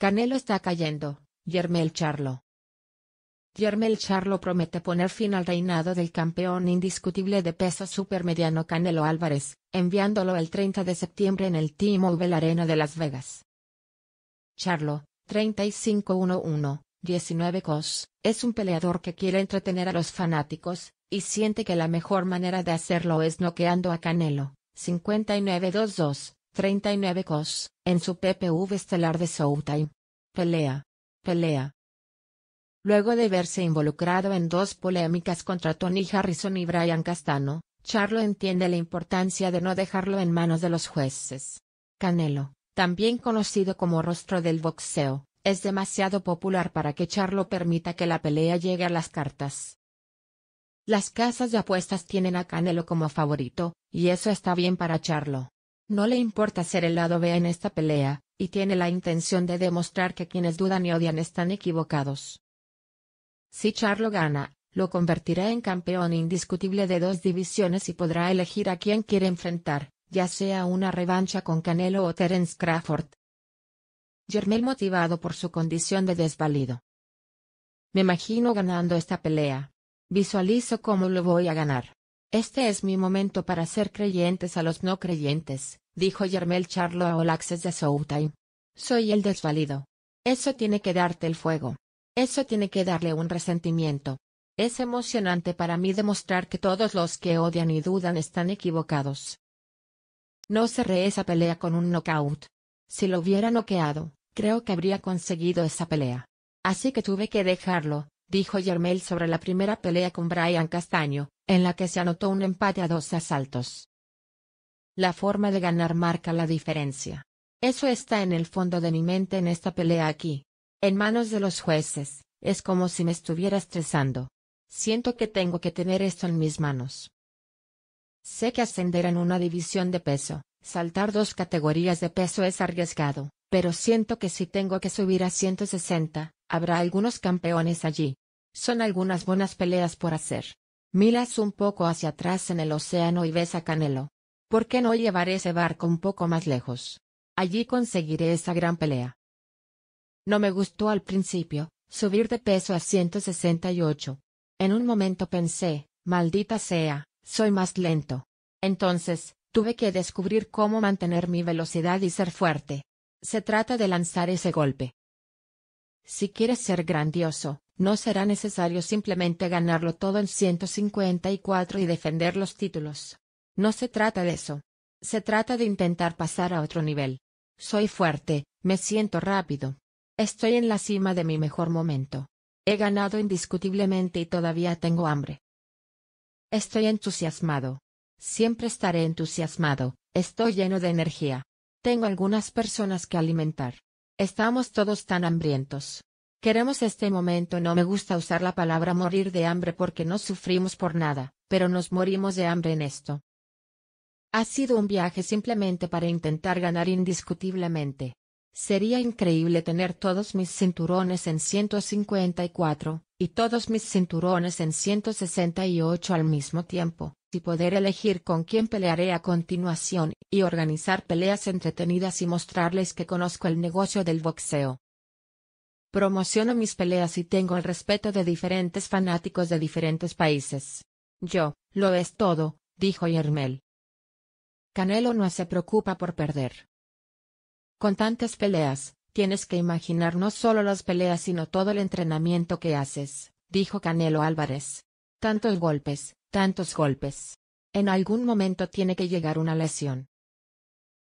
Canelo está cayendo, Yermel Charlo. Yermel Charlo promete poner fin al reinado del campeón indiscutible de peso supermediano Canelo Álvarez, enviándolo el 30 de septiembre en el T-Mobile Arena de Las Vegas. Charlo, 35-1-1, 19 cos, es un peleador que quiere entretener a los fanáticos, y siente que la mejor manera de hacerlo es noqueando a Canelo, 59-2-2, 39 cos, en su PPV estelar de Showtime. Pelea. Pelea. Luego de verse involucrado en dos polémicas contra Tony Harrison y Brian Castano, Charlo entiende la importancia de no dejarlo en manos de los jueces. Canelo, también conocido como rostro del boxeo, es demasiado popular para que Charlo permita que la pelea llegue a las cartas. Las casas de apuestas tienen a Canelo como favorito, y eso está bien para Charlo, no le importa ser el lado B en esta pelea, y tiene la intención de demostrar que quienes dudan y odian están equivocados. Si Charlo gana, lo convertirá en campeón indiscutible de dos divisiones y podrá elegir a quién quiere enfrentar, ya sea una revancha con Canelo o Terence Crawford. Germel motivado por su condición de desvalido. Me imagino ganando esta pelea. Visualizo cómo lo voy a ganar. Este es mi momento para ser creyentes a los no creyentes, dijo Yermel Charlo a Olaxes de Showtime. Soy el desvalido. Eso tiene que darte el fuego. Eso tiene que darle un resentimiento. Es emocionante para mí demostrar que todos los que odian y dudan están equivocados. No cerré esa pelea con un knockout. Si lo hubiera noqueado, creo que habría conseguido esa pelea. Así que tuve que dejarlo, dijo Yermel sobre la primera pelea con Brian Castaño, en la que se anotó un empate a dos asaltos. La forma de ganar marca la diferencia. Eso está en el fondo de mi mente en esta pelea aquí. En manos de los jueces, es como si me estuviera estresando. Siento que tengo que tener esto en mis manos. Sé que ascender en una división de peso, saltar dos categorías de peso es arriesgado, pero siento que si tengo que subir a 160, habrá algunos campeones allí. Son algunas buenas peleas por hacer. Milas un poco hacia atrás en el océano y ves a Canelo. ¿Por qué no llevaré ese barco un poco más lejos? Allí conseguiré esa gran pelea. No me gustó al principio, subir de peso a 168. En un momento pensé, maldita sea, soy más lento. Entonces, tuve que descubrir cómo mantener mi velocidad y ser fuerte. Se trata de lanzar ese golpe. Si quieres ser grandioso, no será necesario simplemente ganarlo todo en 154 y defender los títulos. No se trata de eso. Se trata de intentar pasar a otro nivel. Soy fuerte, me siento rápido. Estoy en la cima de mi mejor momento. He ganado indiscutiblemente y todavía tengo hambre. Estoy entusiasmado. Siempre estaré entusiasmado, estoy lleno de energía. Tengo algunas personas que alimentar. Estamos todos tan hambrientos. Queremos este momento. No me gusta usar la palabra morir de hambre porque no sufrimos por nada, pero nos morimos de hambre en esto. Ha sido un viaje simplemente para intentar ganar indiscutiblemente. Sería increíble tener todos mis cinturones en 154, y todos mis cinturones en 168 al mismo tiempo, y poder elegir con quién pelearé a continuación, y organizar peleas entretenidas y mostrarles que conozco el negocio del boxeo. Promociono mis peleas y tengo el respeto de diferentes fanáticos de diferentes países. Yo, lo es todo, dijo Yermel. Canelo no se preocupa por perder. Con tantas peleas, tienes que imaginar no solo las peleas sino todo el entrenamiento que haces, dijo Canelo Álvarez. el golpes, Tantos golpes. En algún momento tiene que llegar una lesión.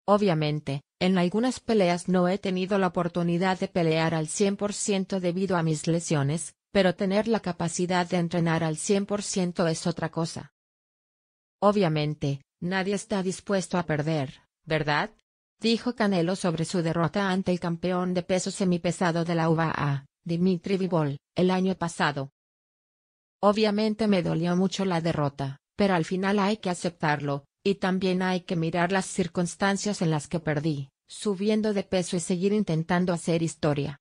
Obviamente, en algunas peleas no he tenido la oportunidad de pelear al 100% debido a mis lesiones, pero tener la capacidad de entrenar al 100% es otra cosa. Obviamente, nadie está dispuesto a perder, ¿verdad? Dijo Canelo sobre su derrota ante el campeón de peso semipesado de la UBA, Dimitri Vivol, el año pasado. Obviamente me dolió mucho la derrota, pero al final hay que aceptarlo, y también hay que mirar las circunstancias en las que perdí, subiendo de peso y seguir intentando hacer historia.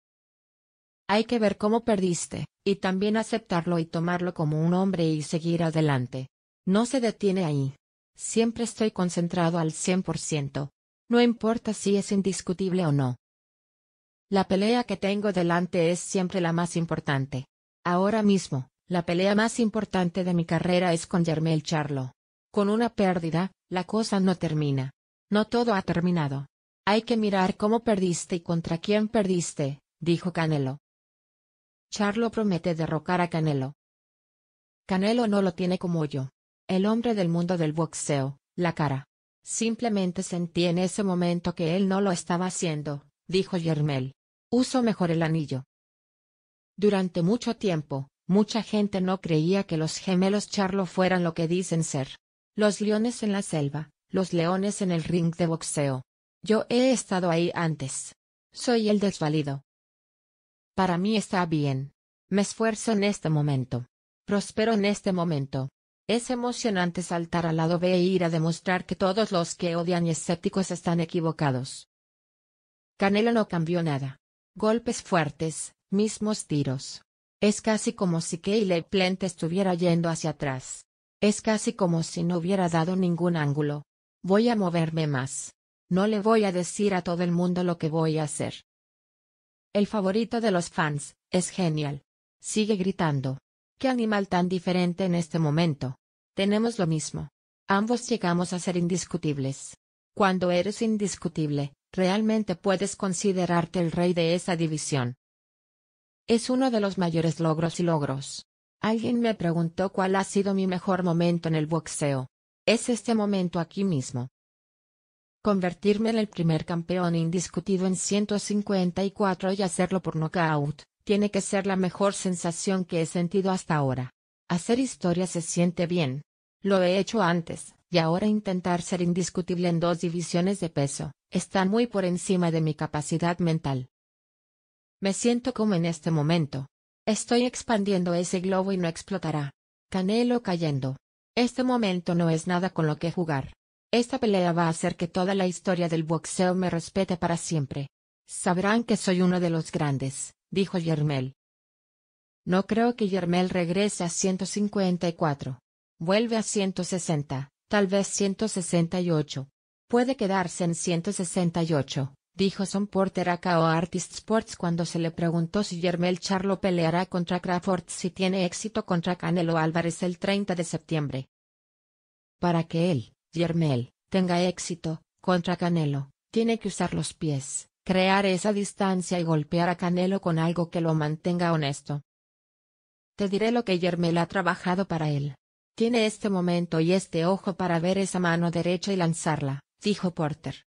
Hay que ver cómo perdiste, y también aceptarlo y tomarlo como un hombre y seguir adelante. No se detiene ahí. Siempre estoy concentrado al 100%. No importa si es indiscutible o no. La pelea que tengo delante es siempre la más importante. Ahora mismo, la pelea más importante de mi carrera es con Yermel Charlo. Con una pérdida, la cosa no termina. No todo ha terminado. Hay que mirar cómo perdiste y contra quién perdiste, dijo Canelo. Charlo promete derrocar a Canelo. Canelo no lo tiene como yo. El hombre del mundo del boxeo, la cara. Simplemente sentí en ese momento que él no lo estaba haciendo, dijo Yermel. Uso mejor el anillo. Durante mucho tiempo, Mucha gente no creía que los gemelos Charlo fueran lo que dicen ser. Los leones en la selva, los leones en el ring de boxeo. Yo he estado ahí antes. Soy el desvalido. Para mí está bien. Me esfuerzo en este momento. Prospero en este momento. Es emocionante saltar al lado B e ir a demostrar que todos los que odian y escépticos están equivocados. Canelo no cambió nada. Golpes fuertes, mismos tiros. Es casi como si Caleb Plant estuviera yendo hacia atrás. Es casi como si no hubiera dado ningún ángulo. Voy a moverme más. No le voy a decir a todo el mundo lo que voy a hacer. El favorito de los fans, es genial. Sigue gritando. Qué animal tan diferente en este momento. Tenemos lo mismo. Ambos llegamos a ser indiscutibles. Cuando eres indiscutible, realmente puedes considerarte el rey de esa división. Es uno de los mayores logros y logros. Alguien me preguntó cuál ha sido mi mejor momento en el boxeo. Es este momento aquí mismo. Convertirme en el primer campeón indiscutido en 154 y hacerlo por nocaut, tiene que ser la mejor sensación que he sentido hasta ahora. Hacer historia se siente bien. Lo he hecho antes, y ahora intentar ser indiscutible en dos divisiones de peso, está muy por encima de mi capacidad mental. Me siento como en este momento. Estoy expandiendo ese globo y no explotará. Canelo cayendo. Este momento no es nada con lo que jugar. Esta pelea va a hacer que toda la historia del boxeo me respete para siempre. Sabrán que soy uno de los grandes, dijo Yermel. No creo que Yermel regrese a 154. Vuelve a 160, tal vez 168. Puede quedarse en 168 dijo Son Porter a KO Artist Sports cuando se le preguntó si Yermel Charlo peleará contra Crawford si tiene éxito contra Canelo Álvarez el 30 de septiembre. Para que él, Yermel, tenga éxito, contra Canelo, tiene que usar los pies, crear esa distancia y golpear a Canelo con algo que lo mantenga honesto. Te diré lo que Yermel ha trabajado para él. Tiene este momento y este ojo para ver esa mano derecha y lanzarla, dijo Porter.